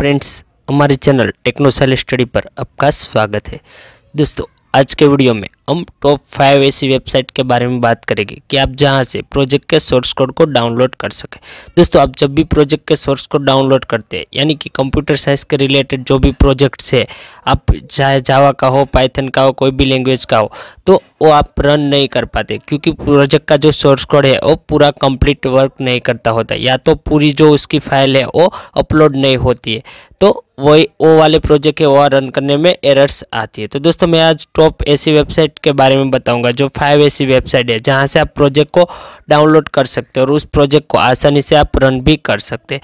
friends हमारे channel टेक्नोसाइल study पर आपका स्वागत है दोस्तों आज के वीडियो में हम टॉप फाइव ऐसी वेबसाइट के बारे में बात करेंगे कि आप जहां से प्रोजेक्ट के सोर्स कोड को डाउनलोड कर सकें दोस्तों आप जब भी प्रोजेक्ट के सोर्स कोड डाउनलोड करते हैं यानी कि कंप्यूटर साइंस के रिलेटेड जो भी प्रोजेक्ट्स है आप चाहे जावा का हो पाइथन का हो कोई भी लैंग्वेज का हो तो वो आप रन नहीं कर पाते क्योंकि प्रोजेक्ट का जो सोर्स कोड है वो पूरा कंप्लीट वर्क नहीं करता होता या तो पूरी जो उसकी फाइल है वो अपलोड नहीं होती है तो वही वो वाले प्रोजेक्ट है वो रन करने में एरर्स आती है तो दोस्तों मैं आज टॉप ऐसी वेबसाइट के बारे में बताऊंगा जो फाइव ऐसी वेबसाइट है जहाँ से आप प्रोजेक्ट को डाउनलोड कर सकते हो और उस प्रोजेक्ट को आसानी से आप रन भी कर सकते हैं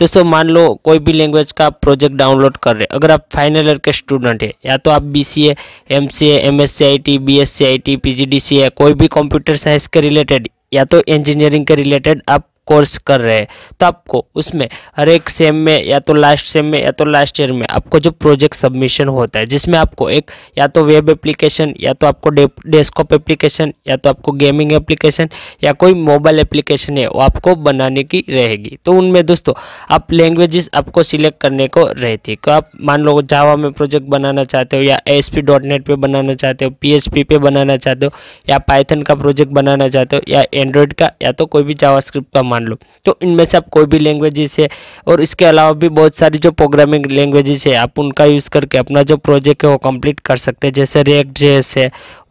दोस्तों मान लो कोई भी लैंग्वेज का प्रोजेक्ट डाउनलोड कर रहे अगर आप फाइनल ईयर के स्टूडेंट हैं या तो आप B C A M C M S C I T B S C I T P G D C A कोई भी कंप्यूटर साइंस के रिलेटेड या तो इंजीनियरिंग के रिलेटेड आप कोर्स कर रहे हैं तो आपको उसमें हर एक सेम में या तो लास्ट सेम में या तो लास्ट ईयर में आपको जो प्रोजेक्ट सबमिशन होता है जिसमें आपको एक या तो वेब एप्लीकेशन या तो आपको डेस्कटॉप एप्लीकेशन या तो आपको गेमिंग एप्लीकेशन या कोई मोबाइल एप्लीकेशन है वो आपको बनाने की रहेगी तो उनमें दोस्तों आप लैंग्वेजेस आपको सिलेक्ट करने को रहती है तो आप मान लो जावा में प्रोजेक्ट बनाना चाहते हो या एस पी डॉट नेट पर बनाना चाहते हो पी एच पी पे बनाना चाहते हो या पाइथन का प्रोजेक्ट बनाना चाहते हो या एंड्रॉयड का या तो कोई भी जावा स्क्रिप्ट का मान लो तो इनमें से आप कोई भी लैंग्वेजेस है और इसके अलावा भी बहुत सारी जो प्रोग्रामिंग लैंग्वेजेस है आप उनका यूज़ करके अपना जो प्रोजेक्ट है वो कंप्लीट कर सकते हैं जैसे रिएक्ट जेस है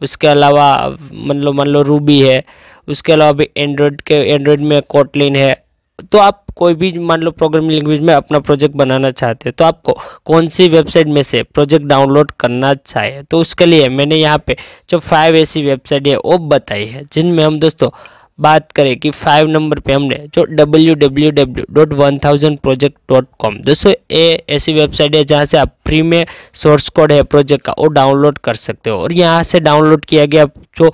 उसके अलावा मान लो मान लो रूबी है उसके अलावा भी एंड्रॉयड के एंड्रॉयड में कोटलिन है तो आप कोई भी मान लो प्रोग्रामिंग लैंग्वेज में अपना प्रोजेक्ट बनाना चाहते हैं तो आपको कौन सी वेबसाइट में से प्रोजेक्ट डाउनलोड करना चाहिए तो उसके लिए मैंने यहाँ पे जो फाइव ऐसी वेबसाइट है वो बताई है जिनमें हम दोस्तों बात करें कि फाइव नंबर पे हमने जो W W W dot one thousand project dot com दोस्तों ये ऐसी वेबसाइट है जहाँ से आप फ्री में सोर्स कोड है प्रोजेक्ट का वो डाउनलोड कर सकते हो और यहाँ से डाउनलोड किया गया जो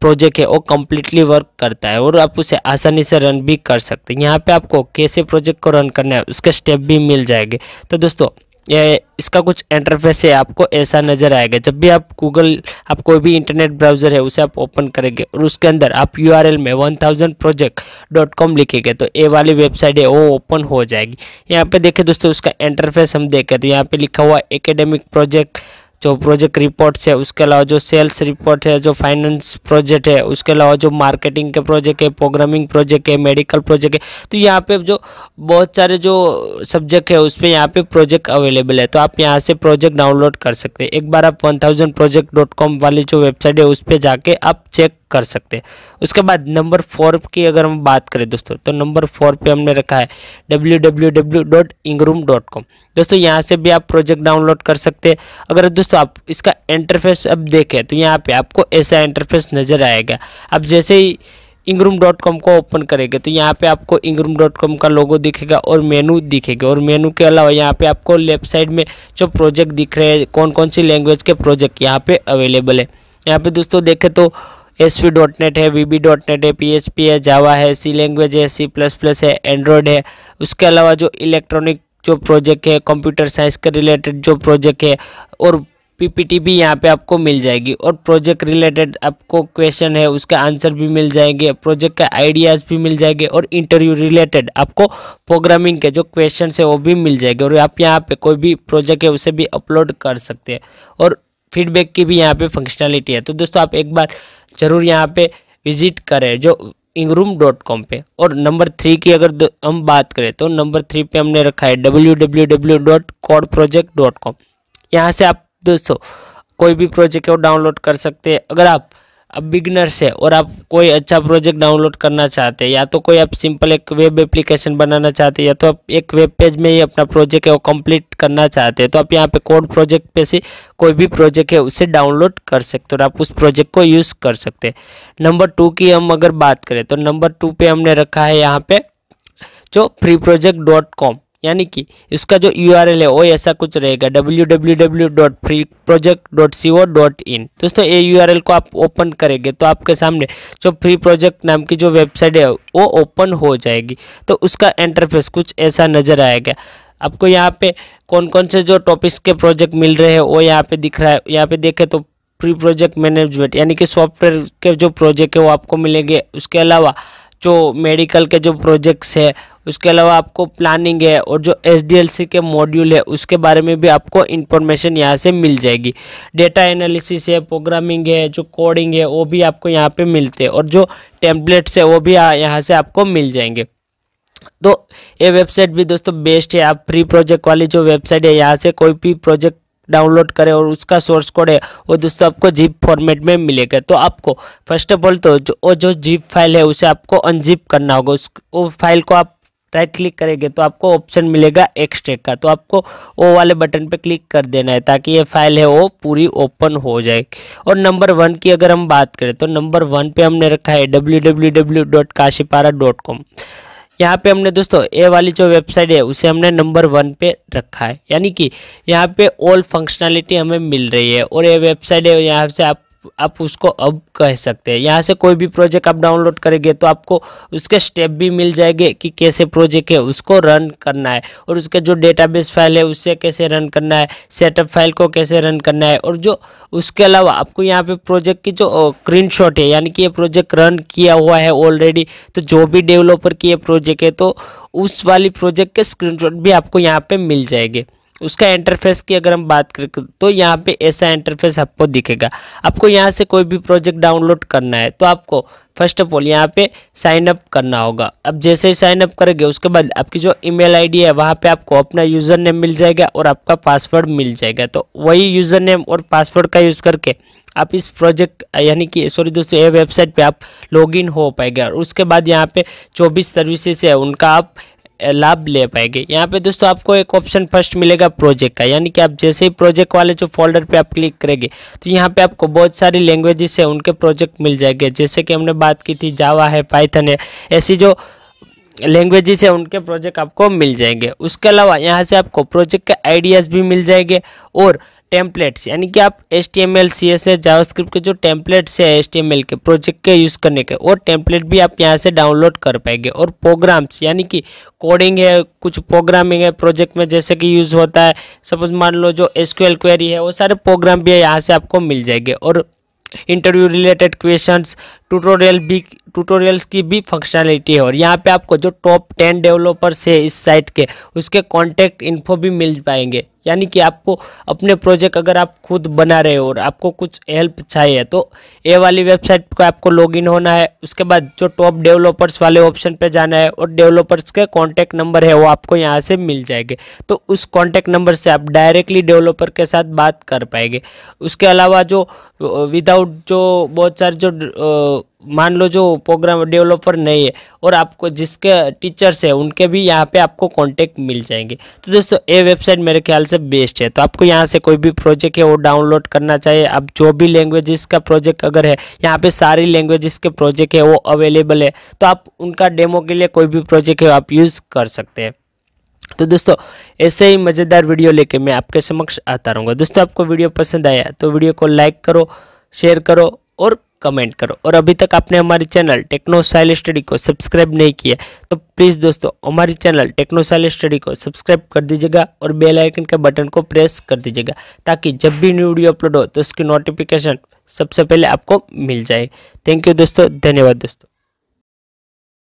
प्रोजेक्ट है वो कम्प्लीटली वर्क करता है और आप उसे आसानी से रन भी कर सकते हैं यहाँ पे आपको कैसे प्रोजेक्ट को रन करना है उसके स्टेप भी मिल जाएंगे तो दोस्तों इसका कुछ इंटरफेस है आपको ऐसा नज़र आएगा जब भी आप गूगल आप कोई भी इंटरनेट ब्राउज़र है उसे आप ओपन करेंगे और उसके अंदर आप यू में one thousand project dot com लिखेंगे तो ए वाली वेबसाइट है वो ओपन हो जाएगी यहाँ पे देखें दोस्तों उसका इंटरफेस हम देखें तो यहाँ पे लिखा हुआ एकेडमिक प्रोजेक्ट जो प्रोजेक्ट रिपोर्ट्स है उसके अलावा जो सेल्स रिपोर्ट है जो फाइनेंस प्रोजेक्ट है उसके अलावा जो मार्केटिंग के प्रोजेक्ट है प्रोग्रामिंग प्रोजेक्ट है मेडिकल प्रोजेक्ट है तो यहाँ पे जो बहुत सारे जो सब्जेक्ट है उस पर यहाँ पे प्रोजेक्ट अवेलेबल है तो आप यहाँ से प्रोजेक्ट डाउनलोड कर सकते हैं एक बार आप वन वाली जो वेबसाइट है उस पर जाके आप चेक कर सकते हैं उसके बाद नंबर फोर की अगर हम बात करें दोस्तों तो नंबर फोर पे हमने रखा है www.ingroom.com दोस्तों यहाँ से भी आप प्रोजेक्ट डाउनलोड कर सकते हैं अगर दोस्तों आप इसका इंटरफेस अब देखें तो यहाँ पे आपको ऐसा इंटरफेस नज़र आएगा आप जैसे ही इंगरूम डॉट कॉम को ओपन करेंगे तो यहाँ पे आपको इंगरूम डॉट कॉम का लोगो दिखेगा और मेनू दिखेगा और मेनू के अलावा यहाँ पे आपको लेफ्ट साइड में जो प्रोजेक्ट दिख रहे हैं कौन कौन सी लैंग्वेज के प्रोजेक्ट यहाँ पे अवेलेबल है यहाँ पे दोस्तों देखें तो एस पी डॉट नेट है वी बी डॉट नेट है पी एच पी है जावा है सी लैंग्वेज है सी प्लस प्लस है एंड्रॉयड है उसके अलावा जो इलेक्ट्रॉनिक जो प्रोजेक्ट है कंप्यूटर साइंस के रिलेटेड जो प्रोजेक्ट है और पीपीटी भी यहाँ पे आपको मिल जाएगी और प्रोजेक्ट रिलेटेड आपको क्वेश्चन है उसके आंसर भी मिल जाएंगे प्रोजेक्ट के आइडियाज़ भी मिल जाएंगे और इंटरव्यू रिलेटेड आपको प्रोग्रामिंग के जो क्वेश्चन है वो भी मिल जाएंगे और आप यहाँ पे कोई भी प्रोजेक्ट है उसे भी अपलोड कर सकते हैं और फीडबैक की भी यहाँ पे फंक्शनलिटी है तो दोस्तों आप एक बार ज़रूर यहाँ पे विजिट करें जो इंगरूम डॉट कॉम पर और नंबर थ्री की अगर हम बात करें तो नंबर थ्री पे हमने रखा है W W W dot code project dot com यहाँ से आप दोस्तों कोई भी प्रोजेक्ट को डाउनलोड कर सकते हैं अगर आप अब बिगनर्स है और आप कोई अच्छा प्रोजेक्ट डाउनलोड करना चाहते हैं या तो कोई आप सिंपल एक वेब एप्लीकेशन बनाना चाहते हैं या तो आप एक वेब पेज में ही अपना प्रोजेक्ट है वो कंप्लीट करना चाहते हैं तो आप यहाँ पे कोड प्रोजेक्ट पे से कोई भी प्रोजेक्ट है उसे डाउनलोड कर सकते हो और आप उस प्रोजेक्ट को यूज़ कर सकते हैं नंबर टू की हम अगर बात करें तो नंबर टू पर हमने रखा है यहाँ पर जो फ्री प्रोजेक्ट डॉट कॉम यानी कि इसका जो यू है वो ऐसा कुछ रहेगा www.freeproject.co.in तो दोस्तों ये यू को आप ओपन करेंगे तो आपके सामने जो फ्री प्रोजेक्ट नाम की जो वेबसाइट है वो ओपन हो जाएगी तो उसका इंटरफेस कुछ ऐसा नज़र आएगा आपको यहाँ पे कौन कौन से जो टॉपिक्स के प्रोजेक्ट मिल रहे हैं वो यहाँ पे दिख रहा है यहाँ पे देखें तो प्री प्रोजेक्ट मैनेजमेंट यानी कि सॉफ्टवेयर के जो प्रोजेक्ट है वो आपको मिलेंगे उसके अलावा जो मेडिकल के जो प्रोजेक्ट्स है उसके अलावा आपको प्लानिंग है और जो एस के मॉड्यूल है उसके बारे में भी आपको इन्फॉर्मेशन यहाँ से मिल जाएगी डेटा एनालिसिस है प्रोग्रामिंग है जो कोडिंग है वो भी आपको यहाँ पे मिलते हैं और जो टेम्पलेट्स है वो भी यहाँ से आपको मिल जाएंगे तो ये वेबसाइट भी दोस्तों बेस्ट है आप फ्री प्रोजेक्ट वाली जो वेबसाइट है यहाँ से कोई भी प्रोजेक्ट डाउनलोड करें और उसका सोर्स कोड है वो दोस्तों आपको जीप फॉर्मेट में मिलेगा तो आपको फर्स्ट ऑफ ऑल तो जो जो जीप फाइल है उसे आपको अनजीप करना होगा उस वो फाइल को आप राइट क्लिक करेंगे तो आपको ऑप्शन मिलेगा एक्सट्रेक का तो आपको ओ वाले बटन पे क्लिक कर देना है ताकि ये फाइल है वो पूरी ओपन हो जाएगी और नंबर वन की अगर हम बात करें तो नंबर वन पे हमने रखा है डब्ल्यू डब्ल्यू डब्ल्यू डॉट काशीपारा डॉट कॉम यहाँ पे हमने दोस्तों ए वाली जो वेबसाइट है उसे हमने नंबर वन पे रखा है यानी कि यहाँ पे ऑल फंक्शनैलिटी हमें मिल रही है और ये वेबसाइट है यहाँ से आप आप उसको अब कह सकते हैं यहाँ से कोई भी प्रोजेक्ट आप डाउनलोड करेंगे तो आपको उसके स्टेप भी मिल जाएंगे कि कैसे प्रोजेक्ट है उसको रन करना है और उसके जो डेटाबेस फाइल है उससे कैसे रन करना है सेटअप फाइल को कैसे रन करना है और जो उसके अलावा आपको यहाँ पे प्रोजेक्ट की जो स्क्रीन है यानी कि ये प्रोजेक्ट रन किया हुआ है ऑलरेडी तो जो भी डेवलपर की ये प्रोजेक्ट है तो उस वाली प्रोजेक्ट के स्क्रीन भी आपको यहाँ पर मिल जाएंगे उसका इंटरफेस की अगर हम बात करें तो यहाँ पे ऐसा इंटरफेस आपको दिखेगा आपको यहाँ से कोई भी प्रोजेक्ट डाउनलोड करना है तो आपको फर्स्ट ऑफ ऑल यहाँ पे साइन अप करना होगा अब जैसे ही साइन अप करेंगे उसके बाद आपकी जो ईमेल आईडी है वहाँ पे आपको अपना यूज़र नेम मिल जाएगा और आपका पासवर्ड मिल जाएगा तो वही यूज़र नेम और पासवर्ड का यूज़ करके आप इस प्रोजेक्ट यानी कि सॉरी दोस्तों ये वेबसाइट पे आप लॉगिन हो पाएगा और उसके बाद यहाँ पे चौबीस सर्विसेज है उनका आप लाभ ले पाएंगे यहाँ पे दोस्तों आपको एक ऑप्शन फर्स्ट मिलेगा प्रोजेक्ट का यानी कि आप जैसे ही प्रोजेक्ट वाले जो फोल्डर पे आप क्लिक करेंगे तो यहाँ पे आपको बहुत सारी लैंग्वेजेस है उनके प्रोजेक्ट मिल जाएंगे जैसे कि हमने बात की थी जावा है पाइथन है ऐसी जो लैंग्वेजेस है उनके प्रोजेक्ट आपको मिल जाएंगे उसके अलावा यहाँ से आपको प्रोजेक्ट के आइडियाज़ भी मिल जाएंगे और टेम्पलेट्स यानी कि आप S T M L C S S JavaScript के जो टेम्पलेट्स है एस टी एम एल के प्रोजेक्ट के यूज़ करने के वो टेम्पलेट भी आप यहाँ से डाउनलोड कर पाएंगे और प्रोग्राम्स यानी कि कोडिंग है कुछ प्रोग्रामिंग है प्रोजेक्ट में जैसे कि यूज़ होता है सपोज मान लो जो एस क्यू एल क्वेरी है वो सारे प्रोग्राम भी यहाँ से आपको मिल जाएंगे और इंटरव्यू रिलेटेड क्वेश्चंस ट्यूटोरियल भी ट्यूटोरियल्स की भी फंक्शनलिटी है और यहाँ पे आपको जो टॉप टेन डेवलपर्स है इस साइट के उसके कॉन्टैक्ट इन्फो भी मिल पाएंगे यानी कि आपको अपने प्रोजेक्ट अगर आप खुद बना रहे हो और आपको कुछ हेल्प चाहिए तो ए वाली वेबसाइट पर आपको लॉगिन होना है उसके बाद जो टॉप डेवलपर्स वाले ऑप्शन पे जाना है और डेवलपर्स के कॉन्टैक्ट नंबर है वो आपको यहाँ से मिल जाएंगे तो उस कॉन्टैक्ट नंबर से आप डायरेक्टली डेवलपर के साथ बात कर पाएंगे उसके अलावा जो विदाउट जो बहुत सारे जो मान लो जो प्रोग्राम डेवलपर नहीं है और आपको जिसके टीचर्स है उनके भी यहाँ पे आपको कॉन्टेक्ट मिल जाएंगे तो दोस्तों ये वेबसाइट मेरे ख्याल से बेस्ट है तो आपको यहाँ से कोई भी प्रोजेक्ट है वो डाउनलोड करना चाहिए आप जो भी लैंग्वेजेस का प्रोजेक्ट अगर है यहाँ पे सारी लैंग्वेजेस के प्रोजेक्ट है वो अवेलेबल है तो आप उनका डेमो के लिए कोई भी प्रोजेक्ट है आप यूज़ कर सकते हैं तो दोस्तों ऐसे ही मज़ेदार वीडियो लेके मैं आपके समक्ष आता रहूँगा दोस्तों आपको वीडियो पसंद आया तो वीडियो को लाइक करो शेयर करो और कमेंट करो और अभी तक आपने हमारे चैनल टेक्नोसाइल स्टडी को सब्सक्राइब नहीं किया तो प्लीज़ दोस्तों हमारी चैनल टेक्नोसाइल स्टडी को सब्सक्राइब कर दीजिएगा और बेल आइकन के बटन को प्रेस कर दीजिएगा ताकि जब भी न्यू वीडियो अपलोड हो तो उसकी नोटिफिकेशन सबसे पहले आपको मिल जाए थैंक यू दोस्तों धन्यवाद दोस्तों